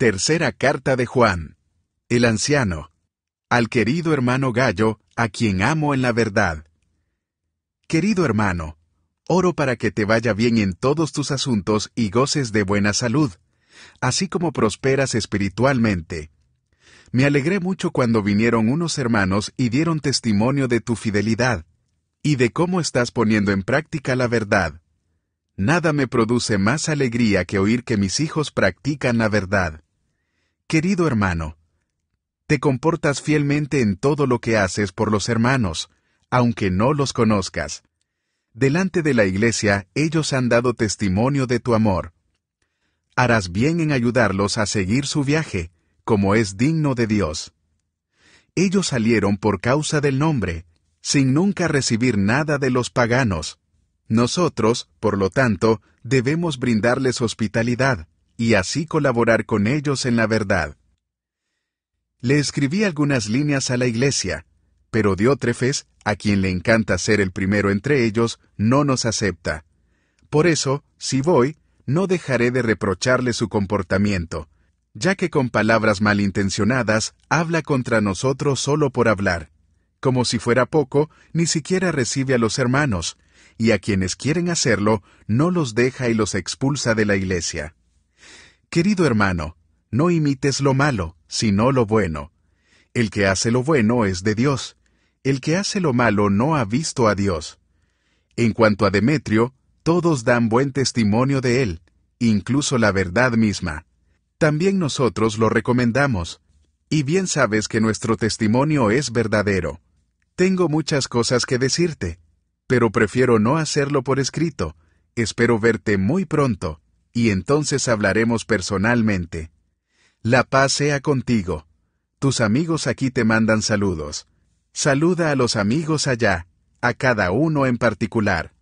Tercera carta de Juan. El anciano. Al querido hermano Gallo, a quien amo en la verdad. Querido hermano, oro para que te vaya bien en todos tus asuntos y goces de buena salud, así como prosperas espiritualmente. Me alegré mucho cuando vinieron unos hermanos y dieron testimonio de tu fidelidad, y de cómo estás poniendo en práctica la verdad. Nada me produce más alegría que oír que mis hijos practican la verdad. Querido hermano, te comportas fielmente en todo lo que haces por los hermanos, aunque no los conozcas. Delante de la iglesia ellos han dado testimonio de tu amor. Harás bien en ayudarlos a seguir su viaje, como es digno de Dios. Ellos salieron por causa del nombre, sin nunca recibir nada de los paganos. Nosotros, por lo tanto, debemos brindarles hospitalidad, y así colaborar con ellos en la verdad. Le escribí algunas líneas a la iglesia, pero Diótrefes, a quien le encanta ser el primero entre ellos, no nos acepta. Por eso, si voy, no dejaré de reprocharle su comportamiento, ya que con palabras malintencionadas habla contra nosotros solo por hablar. Como si fuera poco, ni siquiera recibe a los hermanos, y a quienes quieren hacerlo, no los deja y los expulsa de la iglesia. Querido hermano, no imites lo malo, sino lo bueno. El que hace lo bueno es de Dios. El que hace lo malo no ha visto a Dios. En cuanto a Demetrio, todos dan buen testimonio de él, incluso la verdad misma. También nosotros lo recomendamos, y bien sabes que nuestro testimonio es verdadero. Tengo muchas cosas que decirte, pero prefiero no hacerlo por escrito. Espero verte muy pronto y entonces hablaremos personalmente. La paz sea contigo. Tus amigos aquí te mandan saludos. Saluda a los amigos allá, a cada uno en particular.